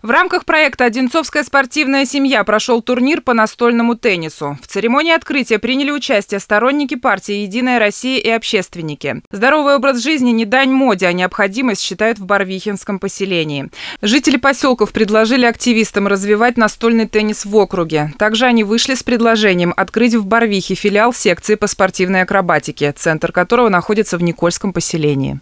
В рамках проекта «Одинцовская спортивная семья» прошел турнир по настольному теннису. В церемонии открытия приняли участие сторонники партии «Единая Россия» и общественники. Здоровый образ жизни не дань моде, а необходимость считают в Барвихинском поселении. Жители поселков предложили активистам развивать настольный теннис в округе. Также они вышли с предложением открыть в Барвихе филиал секции по спортивной акробатике, центр которого находится в Никольском поселении.